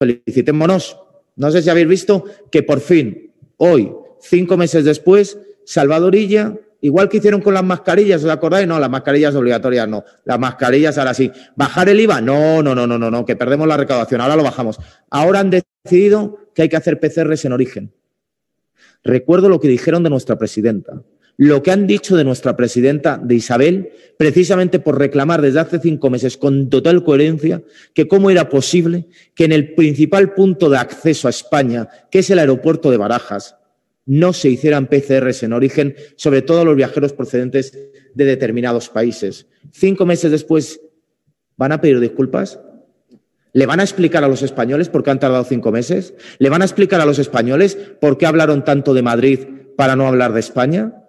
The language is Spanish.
felicitémonos. No sé si habéis visto que por fin, hoy, cinco meses después, Salvadorilla, igual que hicieron con las mascarillas, ¿os acordáis? No, las mascarillas obligatorias no. Las mascarillas ahora sí. ¿Bajar el IVA? No, no, no, no, no, no, que perdemos la recaudación, ahora lo bajamos. Ahora han decidido que hay que hacer PCRs en origen. Recuerdo lo que dijeron de nuestra presidenta lo que han dicho de nuestra presidenta, de Isabel, precisamente por reclamar desde hace cinco meses con total coherencia que cómo era posible que en el principal punto de acceso a España, que es el aeropuerto de Barajas, no se hicieran PCRs en origen, sobre todo a los viajeros procedentes de determinados países. Cinco meses después, ¿van a pedir disculpas? ¿Le van a explicar a los españoles por qué han tardado cinco meses? ¿Le van a explicar a los españoles por qué hablaron tanto de Madrid para no hablar de España?